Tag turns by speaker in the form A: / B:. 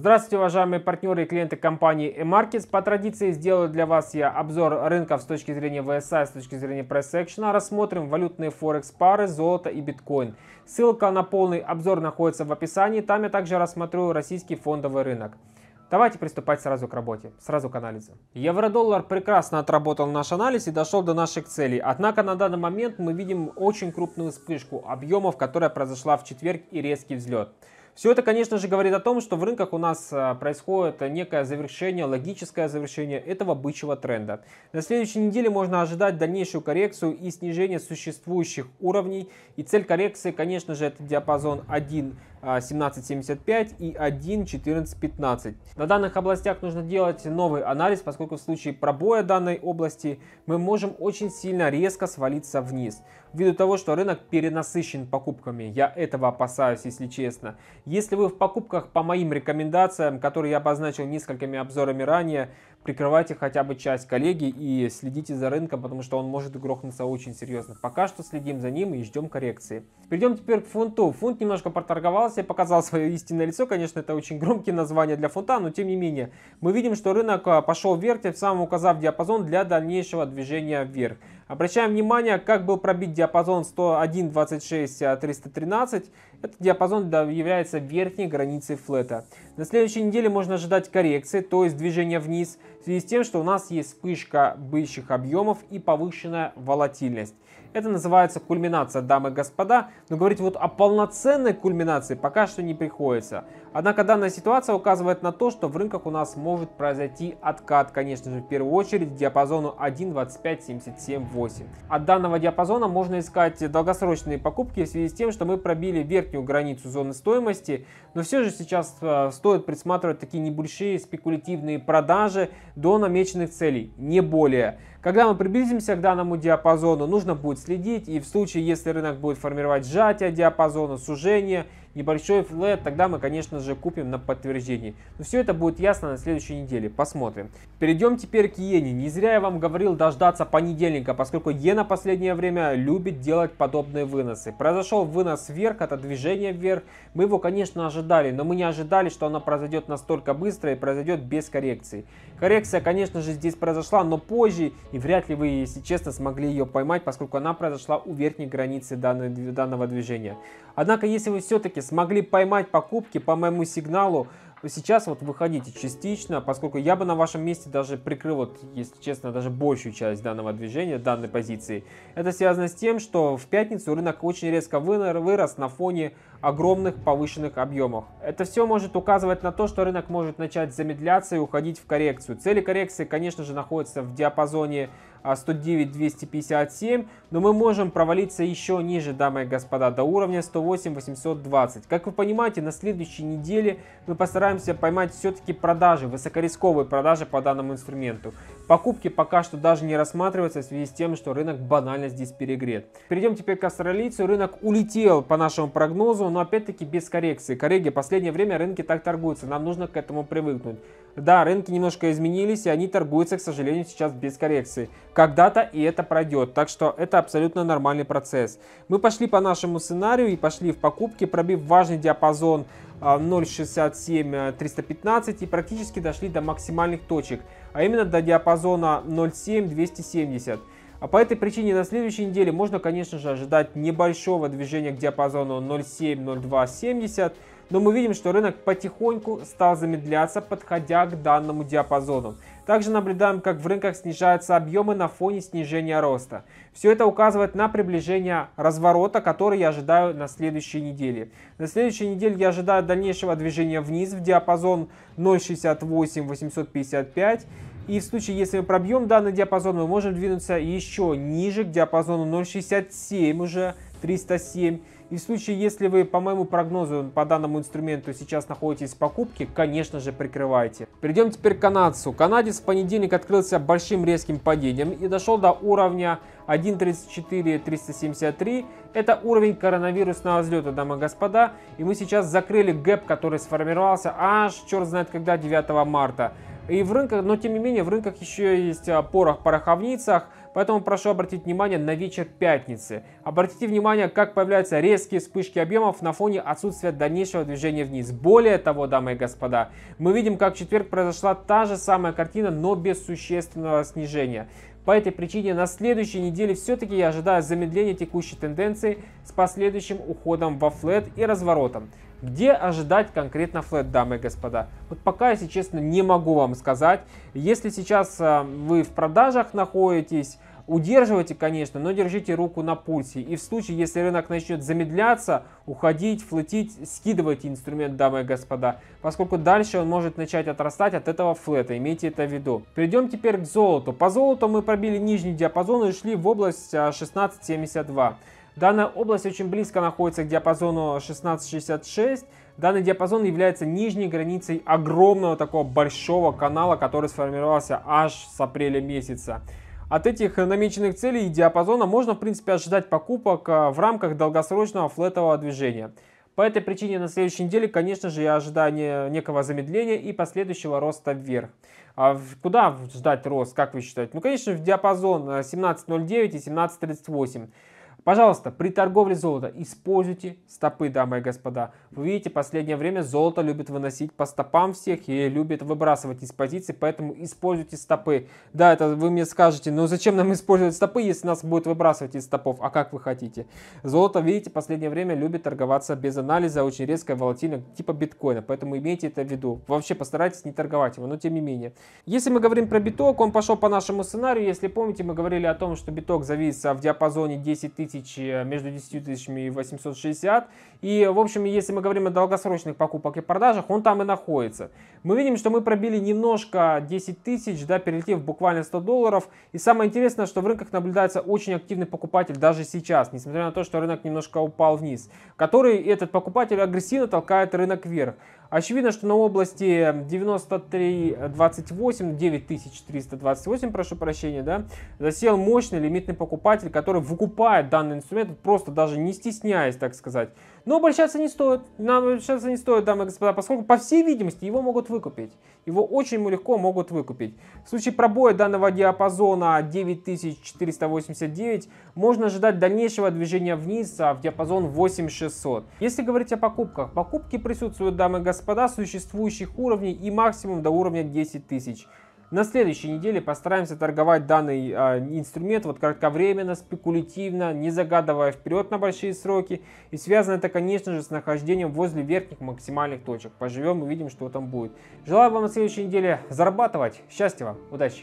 A: Здравствуйте, уважаемые партнеры и клиенты компании eMarkets. По традиции сделаю для вас я обзор рынков с точки зрения VSI, с точки зрения Price Action. Рассмотрим валютные форекс пары, золото и биткоин. Ссылка на полный обзор находится в описании. Там я также рассмотрю российский фондовый рынок. Давайте приступать сразу к работе, сразу к анализу. Евро-доллар прекрасно отработал наш анализ и дошел до наших целей. Однако на данный момент мы видим очень крупную вспышку объемов, которая произошла в четверг и резкий взлет. Все это, конечно же, говорит о том, что в рынках у нас а, происходит некое завершение, логическое завершение этого бычьего тренда. На следующей неделе можно ожидать дальнейшую коррекцию и снижение существующих уровней. И цель коррекции, конечно же, это диапазон 1 1775 а, и 1.14.15. На данных областях нужно делать новый анализ, поскольку в случае пробоя данной области мы можем очень сильно резко свалиться вниз. Ввиду того, что рынок перенасыщен покупками, я этого опасаюсь, если честно. Если вы в покупках по моим рекомендациям, которые я обозначил несколькими обзорами ранее, прикрывайте хотя бы часть коллеги и следите за рынком, потому что он может грохнуться очень серьезно. Пока что следим за ним и ждем коррекции. Перейдем теперь к фунту. Фунт немножко проторговался и показал свое истинное лицо. Конечно, это очень громкие названия для фунта, но тем не менее. Мы видим, что рынок а, пошел вверх, тем самым указав диапазон для дальнейшего движения вверх. Обращаем внимание, как был пробит диапазон 101.26.313. А, Этот диапазон является верхней границей флета. На следующей неделе можно ожидать коррекции, то есть движения вниз, в связи с тем, что у нас есть вспышка бычьих объемов и повышенная волатильность. Это называется кульминация, дамы и господа, но говорить вот о полноценной кульминации пока что не приходится. Однако данная ситуация указывает на то, что в рынках у нас может произойти откат, конечно же, в первую очередь к диапазону 1.25.77.8. От данного диапазона можно искать долгосрочные покупки в связи с тем, что мы пробили верхнюю границу зоны стоимости, но все же сейчас э, стоит присматривать такие небольшие спекулятивные продажи до намеченных целей, не более. Когда мы приблизимся к данному диапазону, нужно будет следить и в случае, если рынок будет формировать сжатие диапазона, сужение, небольшой флет, тогда мы, конечно же, купим на подтверждение. Но все это будет ясно на следующей неделе, посмотрим. Перейдем теперь к иене. Не зря я вам говорил дождаться понедельника, поскольку иена последнее время любит делать подобные выносы. Произошел вынос вверх, это движение вверх. Мы его, конечно, ожидали, но мы не ожидали, что оно произойдет настолько быстро и произойдет без коррекции. Коррекция, конечно же, здесь произошла, но позже, и вряд ли вы, если честно, смогли ее поймать, поскольку она произошла у верхней границы данного движения. Однако, если вы все-таки рынке, смогли поймать покупки по моему сигналу, сейчас вот выходите частично, поскольку я бы на вашем месте даже прикрыл, вот, если честно, даже большую часть данного движения, данной позиции. Это связано с тем, что в пятницу рынок очень резко вырос на фоне огромных повышенных объемов. Это все может указывать на то, что рынок может начать замедляться и уходить в коррекцию. Цели коррекции, конечно же, находятся в диапазоне 109 а 257, но мы можем провалиться еще ниже, дамы и господа, до уровня 108 820. Как вы понимаете, на следующей неделе мы постараемся поймать все-таки продажи, высокорисковые продажи по данному инструменту. Покупки пока что даже не рассматриваются в связи с тем, что рынок банально здесь перегрет. Перейдем теперь к австралийцу. Рынок улетел по нашему прогнозу, но опять-таки без коррекции. Коллеги, последнее время рынки так торгуются, нам нужно к этому привыкнуть. Да, рынки немножко изменились, и они торгуются, к сожалению, сейчас без коррекции. Когда-то и это пройдет, так что это абсолютно нормальный процесс. Мы пошли по нашему сценарию и пошли в покупки, пробив важный диапазон 0.67 а, 315 э, и практически дошли до максимальных точек, а именно до диапазона 0.7 270. А по этой причине на следующей неделе можно, конечно же, ожидать небольшого движения к диапазону 0.7 0270 но мы видим, что рынок потихоньку стал замедляться, подходя к данному диапазону. Также наблюдаем, как в рынках снижаются объемы на фоне снижения роста. Все это указывает на приближение разворота, который я ожидаю на следующей неделе. На следующей неделе я ожидаю дальнейшего движения вниз в диапазон 0.68-855. И в случае, если мы пробьем данный диапазон, мы можем двинуться еще ниже к диапазону 0.67 уже 307. И в случае, если вы, по моему прогнозу, по данному инструменту сейчас находитесь в покупке, конечно же прикрывайте. Перейдем теперь к канадцу. Канадец в понедельник открылся большим резким падением и дошел до уровня 1.34-373. Это уровень коронавирусного взлета, дамы и господа. И мы сейчас закрыли гэп, который сформировался аж черт знает когда, 9 марта. И в рынках, но тем не менее, в рынках еще есть а, порох в пороховницах, Поэтому прошу обратить внимание на вечер пятницы. Обратите внимание, как появляются резкие вспышки объемов на фоне отсутствия дальнейшего движения вниз. Более того, дамы и господа, мы видим, как в четверг произошла та же самая картина, но без существенного снижения. По этой причине на следующей неделе все-таки я ожидаю замедления текущей тенденции с последующим уходом во флет и разворотом. Где ожидать конкретно флет, дамы и господа? Вот пока, если честно, не могу вам сказать. Если сейчас э, вы в продажах находитесь, удерживайте, конечно, но держите руку на пульсе. И в случае, если рынок начнет замедляться, уходить, флотить, скидывайте инструмент, дамы и господа, поскольку дальше он может начать отрастать от этого флета, имейте это в виду. Перейдем теперь к золоту. По золоту мы пробили нижний диапазон и шли в область 1672. Э, Данная область очень близко находится к диапазону 1666. Данный диапазон является нижней границей огромного такого большого канала, который сформировался аж с апреля месяца. От этих намеченных целей и диапазона можно, в принципе, ожидать покупок э, в рамках долгосрочного флетового движения. По этой причине на следующей неделе, конечно же, я ожидаю некого замедления и последующего роста вверх. А куда ждать рост, как вы считаете? Ну, конечно, в диапазон 17.09 э, и 17.38. Пожалуйста, при торговле золота используйте стопы, дамы и господа. Вы видите, последнее время золото любит выносить по стопам всех и любит выбрасывать из позиции, поэтому используйте стопы. Да, это вы мне скажете, но «Ну зачем нам использовать стопы, если нас будет выбрасывать из стопов, а как вы хотите? Золото, видите, последнее время любит торговаться без анализа, очень резкая и волатильно, типа биткоина, поэтому имейте это в виду. Вообще постарайтесь не торговать его, но тем не менее. Если мы говорим про биток, он пошел по нашему сценарию, если помните, мы говорили о том, что биток зависит в диапазоне 10 тысяч тысяч, э, между 10 тысячами и 860. И, в общем, если мы говорим о долгосрочных покупках и продажах, он там и находится. Мы видим, что мы пробили немножко 10 тысяч, да, перелетев буквально 100 долларов. И самое интересное, что в рынках наблюдается очень активный покупатель даже сейчас, несмотря на то, что рынок немножко упал вниз, который этот покупатель агрессивно толкает рынок вверх. Очевидно, что на области 9328, 9328, прошу прощения, да, засел мощный лимитный покупатель, который выкупает данный инструмент, просто даже не стесняясь, так сказать. Но обольщаться не стоит, нам обольщаться не стоит, дамы и господа, поскольку, по всей видимости, его могут выкупить. Его очень легко могут выкупить. В случае пробоя данного диапазона 9489 можно ожидать дальнейшего движения вниз а в диапазон 8600. Если говорить о покупках, покупки присутствуют, дамы и господа, существующих уровней и максимум до уровня 10 тысяч. На следующей неделе постараемся торговать данный э, инструмент вот кратковременно, спекулятивно, не загадывая вперед на большие сроки. И связано это, конечно же, с нахождением возле верхних максимальных точек. Поживем и видим, что там будет. Желаю вам на следующей неделе зарабатывать. Счастья вам, удачи!